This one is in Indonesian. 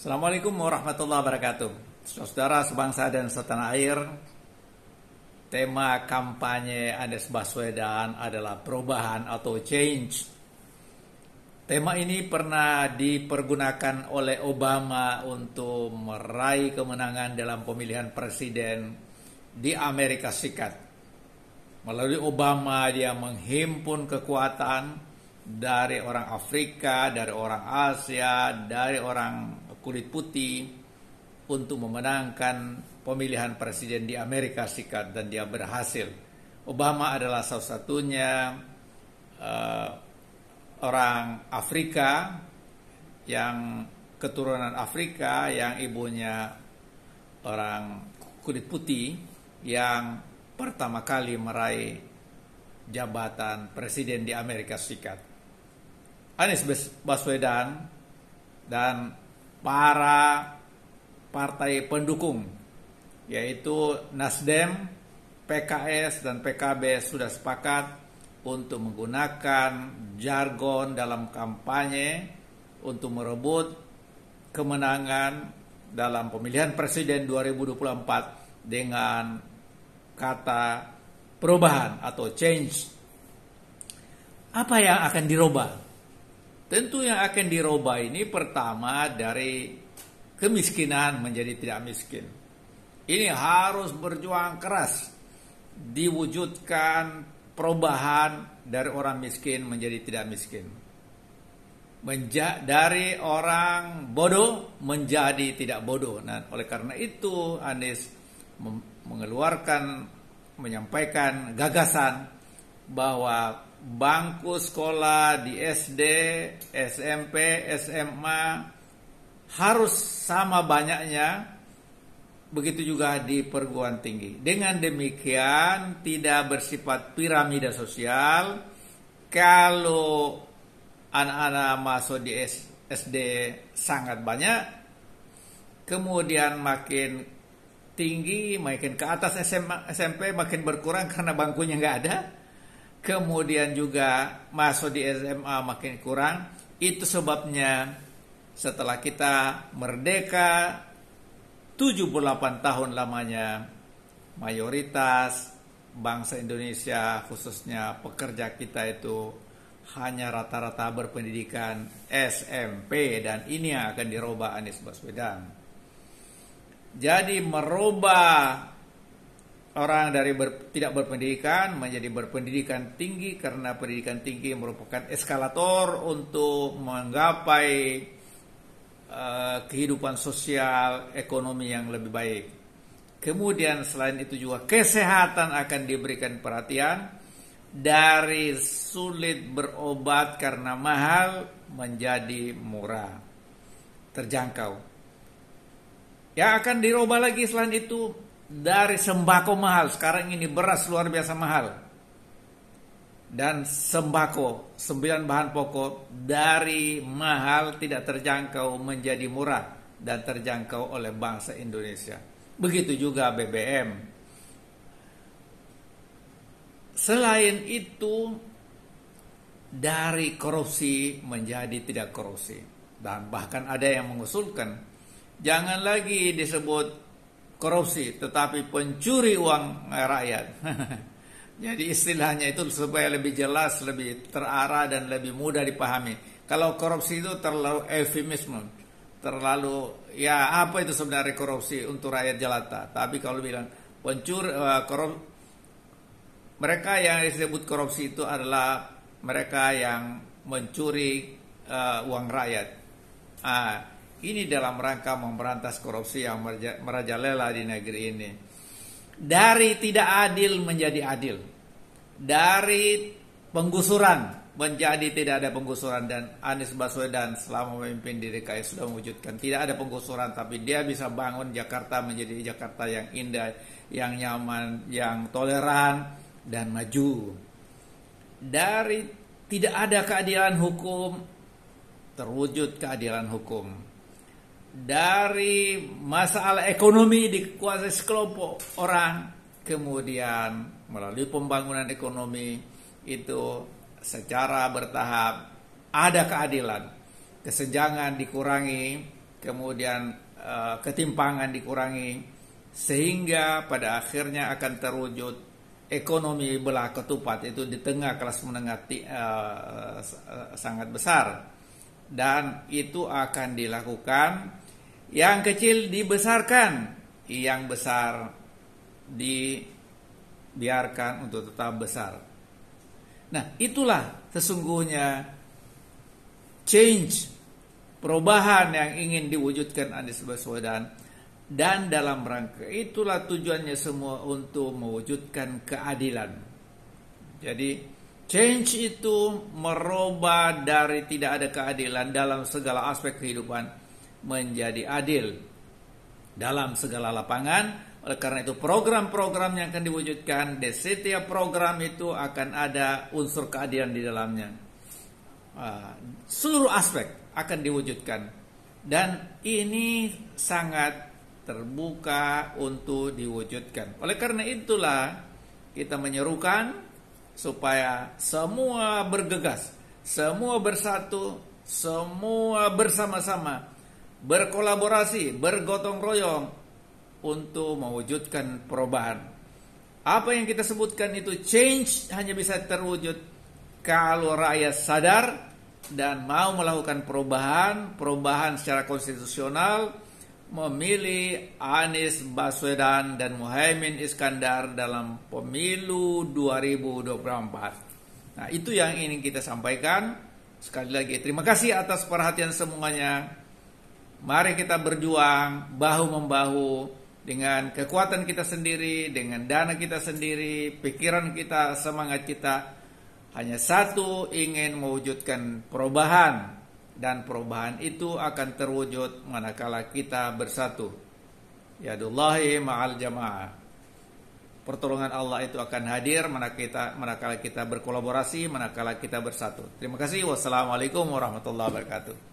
Assalamualaikum warahmatullahi wabarakatuh. Saudara sebangsa dan setanah air, tema kampanye Anies Baswedan adalah perubahan atau change. Tema ini pernah dipergunakan oleh Obama untuk meraih kemenangan dalam pemilihan presiden di Amerika Serikat. Melalui Obama dia menghimpun kekuatan dari orang Afrika, dari orang Asia, dari orang kulit putih untuk memenangkan pemilihan presiden di Amerika Serikat dan dia berhasil. Obama adalah salah satunya uh, orang Afrika yang keturunan Afrika yang ibunya orang kulit putih yang pertama kali meraih jabatan presiden di Amerika Serikat. Anies Baswedan dan para partai pendukung yaitu Nasdem, PKS dan PKB sudah sepakat untuk menggunakan jargon dalam kampanye untuk merebut kemenangan dalam pemilihan presiden 2024 dengan kata perubahan atau change. Apa yang akan dirubah? Tentu yang akan diroba ini pertama dari kemiskinan menjadi tidak miskin. Ini harus berjuang keras diwujudkan perubahan dari orang miskin menjadi tidak miskin. Menja dari orang bodoh menjadi tidak bodoh. Nah, oleh karena itu Anies mengeluarkan menyampaikan gagasan bahwa bangku sekolah di SD, SMP, SMA harus sama banyaknya begitu juga di perguruan tinggi. Dengan demikian tidak bersifat piramida sosial. Kalau anak-anak masuk di SD sangat banyak, kemudian makin tinggi, makin ke atas SMP makin berkurang karena bangkunya nggak ada kemudian juga masuk di SMA makin kurang. Itu sebabnya setelah kita merdeka 78 tahun lamanya mayoritas bangsa Indonesia khususnya pekerja kita itu hanya rata-rata berpendidikan SMP dan ini yang akan dirubah Anies Baswedan. Jadi merubah Orang dari ber, tidak berpendidikan menjadi berpendidikan tinggi karena pendidikan tinggi merupakan eskalator untuk menggapai uh, kehidupan sosial ekonomi yang lebih baik. Kemudian selain itu juga kesehatan akan diberikan perhatian dari sulit berobat karena mahal menjadi murah terjangkau. Ya akan dirubah lagi selain itu dari sembako mahal. Sekarang ini beras luar biasa mahal. Dan sembako, sembilan bahan pokok dari mahal tidak terjangkau menjadi murah dan terjangkau oleh bangsa Indonesia. Begitu juga BBM. Selain itu, dari korupsi menjadi tidak korupsi. Dan bahkan ada yang mengusulkan, jangan lagi disebut korupsi tetapi pencuri uang rakyat. Jadi istilahnya itu supaya lebih jelas, lebih terarah dan lebih mudah dipahami. Kalau korupsi itu terlalu eufemisme, terlalu ya apa itu sebenarnya korupsi untuk rakyat jelata. Tapi kalau bilang pencuri eh, korup, mereka yang disebut korupsi itu adalah mereka yang mencuri uh, uang rakyat. Uh, ini dalam rangka memberantas korupsi yang merajalela di negeri ini. Dari tidak adil menjadi adil. Dari penggusuran menjadi tidak ada penggusuran dan Anies Baswedan selama memimpin di DKI sudah mewujudkan tidak ada penggusuran tapi dia bisa bangun Jakarta menjadi Jakarta yang indah, yang nyaman, yang toleran dan maju. Dari tidak ada keadilan hukum terwujud keadilan hukum dari masalah ekonomi dikuasai sekelompok orang, kemudian melalui pembangunan ekonomi itu secara bertahap ada keadilan, kesenjangan dikurangi, kemudian eh, ketimpangan dikurangi, sehingga pada akhirnya akan terwujud ekonomi belah ketupat itu di tengah kelas menengah eh, eh, sangat besar dan itu akan dilakukan. Yang kecil dibesarkan, yang besar dibiarkan untuk tetap besar. Nah, itulah sesungguhnya change perubahan yang ingin diwujudkan Anies Baswedan dan dalam rangka itulah tujuannya semua untuk mewujudkan keadilan. Jadi Change itu merubah dari tidak ada keadilan dalam segala aspek kehidupan menjadi adil dalam segala lapangan. Oleh karena itu program-program yang akan diwujudkan di setiap program itu akan ada unsur keadilan di dalamnya. Ah, seluruh aspek akan diwujudkan dan ini sangat terbuka untuk diwujudkan. Oleh karena itulah kita menyerukan supaya semua bergegas, semua bersatu, semua bersama-sama, berkolaborasi, bergotong royong untuk mewujudkan perubahan. Apa yang kita sebutkan itu change hanya bisa terwujud kalau rakyat sadar dan mau melakukan perubahan, perubahan secara konstitusional, memilih Anies Baswedan dan Muhaymin Iskandar dalam pemilu 2024. Nah, itu yang ingin kita sampaikan. Sekali lagi terima kasih atas perhatian semuanya. Mari kita berjuang bahu membahu dengan kekuatan kita sendiri, dengan dana kita sendiri, pikiran kita, semangat kita. Hanya satu ingin mewujudkan perubahan dan perubahan itu akan terwujud manakala kita bersatu. Ya Yadullahi ma'al jamaah. Pertolongan Allah itu akan hadir manakala kita, manakala kita berkolaborasi, manakala kita bersatu. Terima kasih. Wassalamualaikum warahmatullahi wabarakatuh.